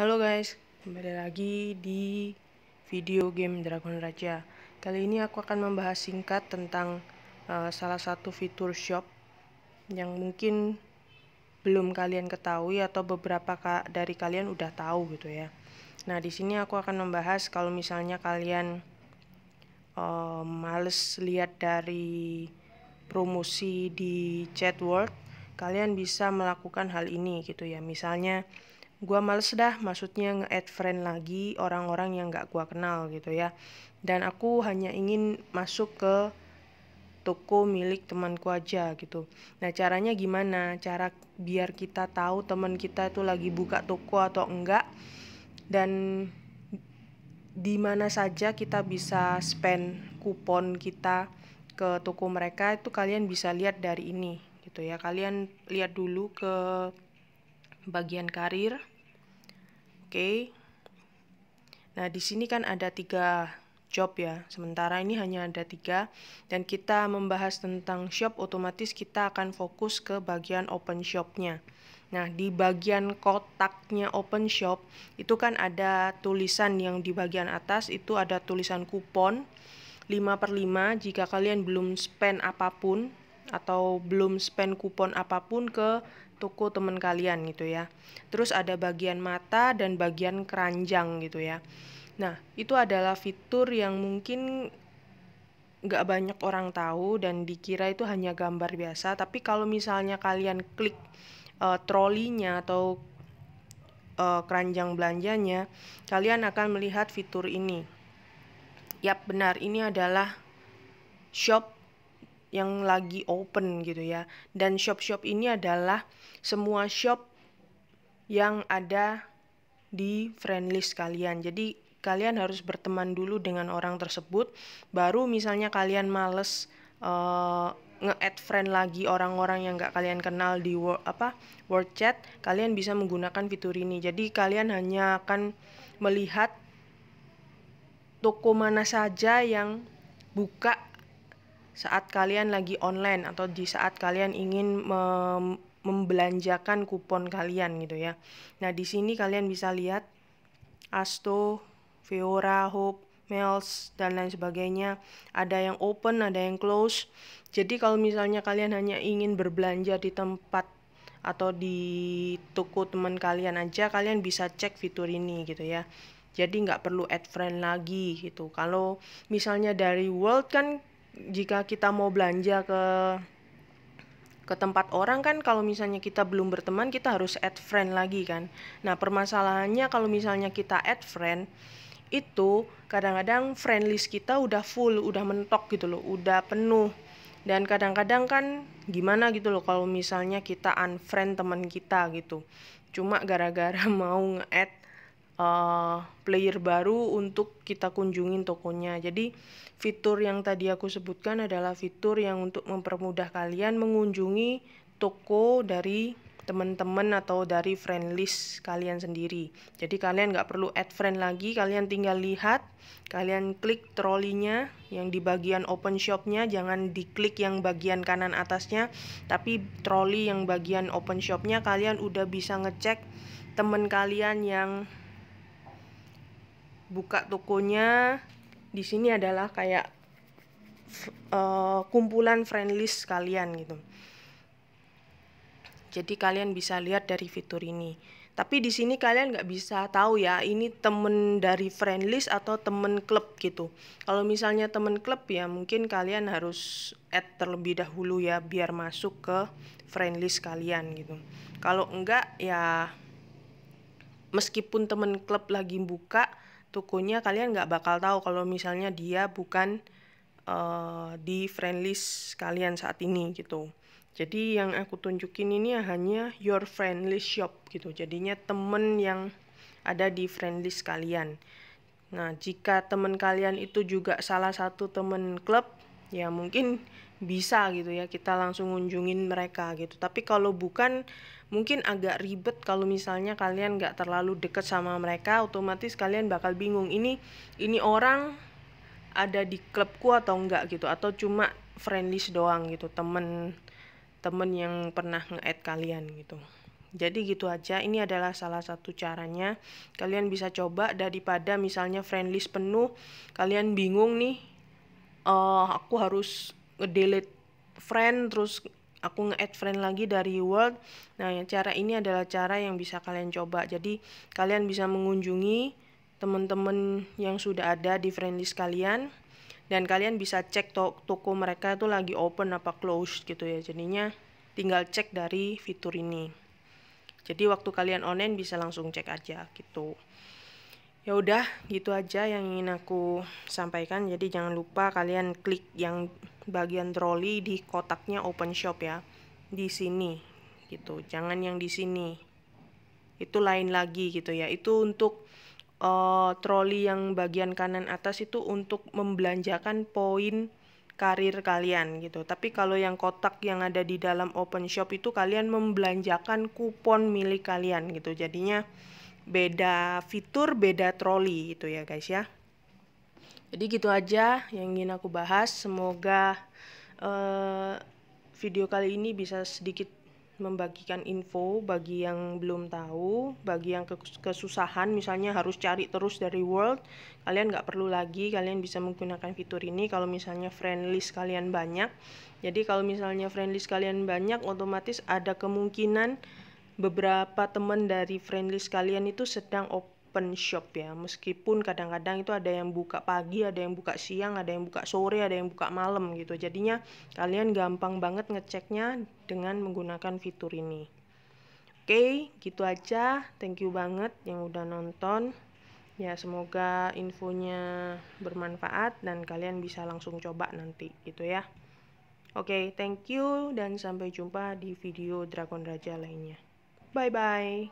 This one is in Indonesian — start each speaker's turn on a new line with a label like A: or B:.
A: Halo guys, kembali lagi di video game Dragon Raja. Kali ini aku akan membahas singkat tentang uh, salah satu fitur shop yang mungkin belum kalian ketahui atau beberapa ka dari kalian udah tahu gitu ya. Nah, di sini aku akan membahas kalau misalnya kalian uh, males lihat dari promosi di chat world, kalian bisa melakukan hal ini gitu ya. Misalnya gua males dah maksudnya nge-add friend lagi orang-orang yang gak gua kenal gitu ya dan aku hanya ingin masuk ke toko milik temanku aja gitu. Nah, caranya gimana? Cara biar kita tahu teman kita itu lagi buka toko atau enggak dan di mana saja kita bisa spend kupon kita ke toko mereka itu kalian bisa lihat dari ini gitu ya. Kalian lihat dulu ke bagian karir. Oke. Okay. Nah, di sini kan ada tiga job ya. Sementara ini hanya ada tiga. Dan kita membahas tentang shop, otomatis kita akan fokus ke bagian open shopnya. Nah, di bagian kotaknya open shop, itu kan ada tulisan yang di bagian atas, itu ada tulisan kupon 5 per 5 jika kalian belum spend apapun atau belum spend kupon apapun ke toko temen kalian gitu ya. Terus ada bagian mata dan bagian keranjang gitu ya. Nah, itu adalah fitur yang mungkin nggak banyak orang tahu dan dikira itu hanya gambar biasa. Tapi kalau misalnya kalian klik uh, trolinya atau uh, keranjang belanjanya, kalian akan melihat fitur ini. Yap, benar, ini adalah shop yang lagi open gitu ya. Dan shop-shop ini adalah semua shop yang ada di friend list kalian. Jadi kalian harus berteman dulu dengan orang tersebut baru misalnya kalian males uh, nge-add friend lagi orang-orang yang gak kalian kenal di word, apa word chat kalian bisa menggunakan fitur ini jadi kalian hanya akan melihat toko mana saja yang buka saat kalian lagi online atau di saat kalian ingin mem membelanjakan kupon kalian gitu ya. Nah, di sini kalian bisa lihat Asto, Fiora, Hope, Mails dan lain sebagainya. Ada yang open, ada yang close. Jadi kalau misalnya kalian hanya ingin berbelanja di tempat atau di toko teman kalian aja, kalian bisa cek fitur ini gitu ya. Jadi nggak perlu add friend lagi gitu. Kalau misalnya dari World kan jika kita mau belanja ke ke tempat orang kan kalau misalnya kita belum berteman kita harus add friend lagi kan. Nah, permasalahannya kalau misalnya kita add friend itu kadang-kadang friend list kita udah full, udah mentok gitu loh, udah penuh. Dan kadang-kadang kan gimana gitu loh kalau misalnya kita unfriend teman kita gitu. Cuma gara-gara mau nge-add uh, player baru untuk kita kunjungin tokonya. Jadi fitur yang tadi aku sebutkan adalah fitur yang untuk mempermudah kalian mengunjungi toko dari teman-teman atau dari friend list kalian sendiri. Jadi kalian nggak perlu add friend lagi, kalian tinggal lihat, kalian klik trolinya yang di bagian open shopnya, jangan diklik yang bagian kanan atasnya, tapi troli yang bagian open shopnya kalian udah bisa ngecek temen kalian yang buka tokonya di sini adalah kayak uh, kumpulan friend kalian gitu. Jadi kalian bisa lihat dari fitur ini. Tapi di sini kalian nggak bisa tahu ya ini temen dari friend atau temen klub gitu. Kalau misalnya temen klub ya mungkin kalian harus add terlebih dahulu ya biar masuk ke friend kalian gitu. Kalau enggak ya meskipun temen klub lagi buka tukunya kalian nggak bakal tahu kalau misalnya dia bukan uh, di friend list kalian saat ini gitu. Jadi yang aku tunjukin ini hanya your friend list shop gitu. Jadinya temen yang ada di friend list kalian. Nah, jika temen kalian itu juga salah satu temen klub ya mungkin bisa gitu ya kita langsung ngunjungin mereka gitu tapi kalau bukan mungkin agak ribet kalau misalnya kalian nggak terlalu deket sama mereka otomatis kalian bakal bingung ini ini orang ada di klubku atau enggak gitu atau cuma friendly doang gitu temen temen yang pernah nge-add kalian gitu jadi gitu aja, ini adalah salah satu caranya. Kalian bisa coba daripada misalnya friendlist penuh, kalian bingung nih uh, aku harus delete friend terus aku nge-add friend lagi dari World. Nah, yang cara ini adalah cara yang bisa kalian coba. Jadi, kalian bisa mengunjungi teman-teman yang sudah ada di friend list kalian dan kalian bisa cek to toko mereka itu lagi open apa close gitu ya. Jadinya tinggal cek dari fitur ini. Jadi, waktu kalian online bisa langsung cek aja gitu ya udah gitu aja yang ingin aku sampaikan jadi jangan lupa kalian klik yang bagian troli di kotaknya open shop ya di sini gitu jangan yang di sini itu lain lagi gitu ya itu untuk uh, troli yang bagian kanan atas itu untuk membelanjakan poin karir kalian gitu tapi kalau yang kotak yang ada di dalam open shop itu kalian membelanjakan kupon milik kalian gitu jadinya beda fitur, beda troli itu ya guys ya. Jadi gitu aja yang ingin aku bahas. Semoga uh, video kali ini bisa sedikit membagikan info bagi yang belum tahu, bagi yang kesusahan misalnya harus cari terus dari World, kalian nggak perlu lagi, kalian bisa menggunakan fitur ini kalau misalnya friend list kalian banyak. Jadi kalau misalnya friend list kalian banyak, otomatis ada kemungkinan beberapa teman dari friendly sekalian itu sedang open shop ya meskipun kadang-kadang itu ada yang buka pagi ada yang buka siang ada yang buka sore ada yang buka malam gitu jadinya kalian gampang banget ngeceknya dengan menggunakan fitur ini Oke, gitu aja. Thank you banget yang udah nonton. Ya, semoga infonya bermanfaat dan kalian bisa langsung coba nanti gitu ya. Oke, thank you dan sampai jumpa di video Dragon Raja lainnya. Bye bye.